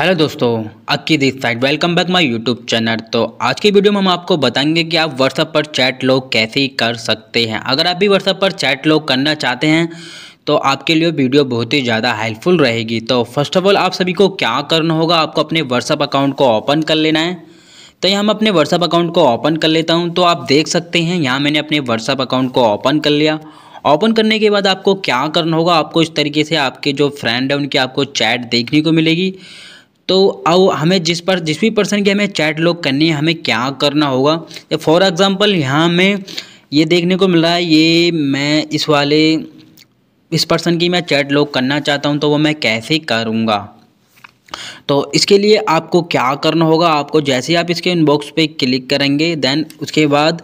hello दोस्तों Akki this side welcome back my YouTube channel तो आज की वीडियो में हम आपको बताएंगे कि आप व्हाट्सअप पर चैट लोग कैसे कर सकते हैं अगर आप भी व्हाट्सअप पर चैट लोग करना चाहते हैं तो आपके लिए वीडियो बहुत ही ज़्यादा हेल्पफुल रहेगी तो फर्स्ट ऑफ ऑल आप सभी को क्या करना होगा आपको अपने व्हाट्सअप अकाउंट को ओपन कर लेना है तो यहाँ मैं अपने व्हाट्सअप अकाउंट को ओपन कर लेता हूँ तो आप देख सकते हैं यहाँ मैंने अपने व्हाट्सअप अकाउंट को ओपन कर लिया ओपन करने के बाद आपको क्या करना होगा आपको इस तरीके से आपके जो फ्रेंड है उनकी आपको चैट देखने को मिलेगी तो अब हमें जिस पर जिस भी पर्सन की हमें चैट लॉक करनी है हमें क्या करना होगा फॉर तो एग्ज़ाम्पल यहाँ हमें ये देखने को मिल रहा है ये मैं इस वाले इस पर्सन की मैं चैट लॉक करना चाहता हूँ तो वो मैं कैसे करूँगा तो इसके लिए आपको क्या करना होगा आपको जैसे ही आप इसके इनबॉक्स पे क्लिक करेंगे देन उसके बाद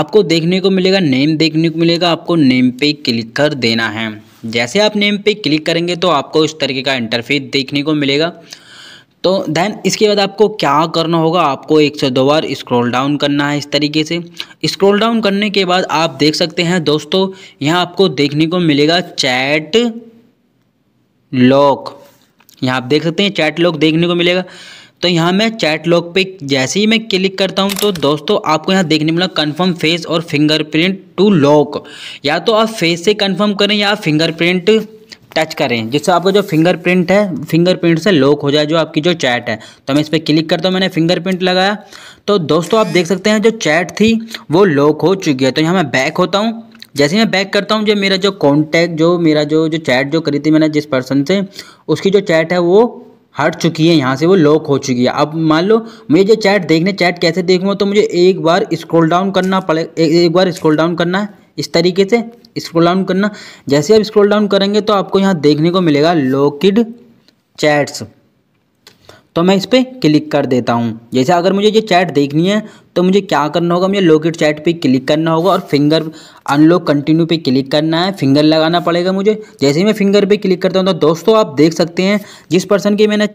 आपको देखने को मिलेगा नेम देखने को मिलेगा आपको नेम पे क्लिक कर देना है जैसे आप नेम पे क्लिक करेंगे तो आपको इस तरीके का इंटरफेस देखने को मिलेगा तो देन इसके बाद आपको क्या करना होगा आपको एक से दो बार स्क्रॉल डाउन करना है इस तरीके से स्क्रॉल डाउन करने के बाद आप देख सकते हैं दोस्तों यहाँ आपको देखने को मिलेगा चैट लॉक यहाँ आप देख सकते हैं चैट लॉक देखने को मिलेगा तो यहाँ मैं चैट लॉक पे जैसे ही मैं क्लिक करता हूँ तो दोस्तों आपको यहाँ देखने मिला कंफर्म फेस और फिंगरप्रिंट टू लॉक या तो आप फेस से कंफर्म करें या फिंगरप्रिंट टच करें जिससे आपका जो फिंगरप्रिंट है फिंगरप्रिंट से लॉक हो जाए जो आपकी जो चैट है तो मैं इस पर क्लिक करता हूँ मैंने फिंगरप्रिंट लगाया तो दोस्तों आप देख सकते हैं जो चैट थी वो लॉक हो चुकी है तो यहाँ मैं बैक होता हूँ जैसे मैं बैक करता हूँ जो मेरा जो कॉन्टैक्ट जो मेरा जो जो चैट जो करी थी मैंने जिस पर्सन से उसकी जो चैट है वो हट चुकी है यहाँ से वो लॉक हो चुकी है अब मान लो मुझे जो चैट देखने चैट कैसे देखूँगा तो मुझे एक बार स्क्रॉल डाउन करना पड़े एक बार स्क्रॉल डाउन करना है इस तरीके से स्क्रॉल डाउन करना जैसे आप स्क्रॉल डाउन करेंगे तो आपको यहाँ देखने को मिलेगा लोकिड चैट्स तो मैं इस पर क्लिक कर देता हूँ जैसे अगर मुझे ये चैट देखनी है तो मुझे क्या करना होगा मुझे लोकेट चैट पे क्लिक करना होगा और फिंगर अनलॉक कंटिन्यू पे क्लिक करना है फिंगर लगाना पड़ेगा मुझे जैसे ही मैं फिंगर पे क्लिक करता हूँ तो दोस्तों आप देख सकते हैं जिस पर्सन की मैंने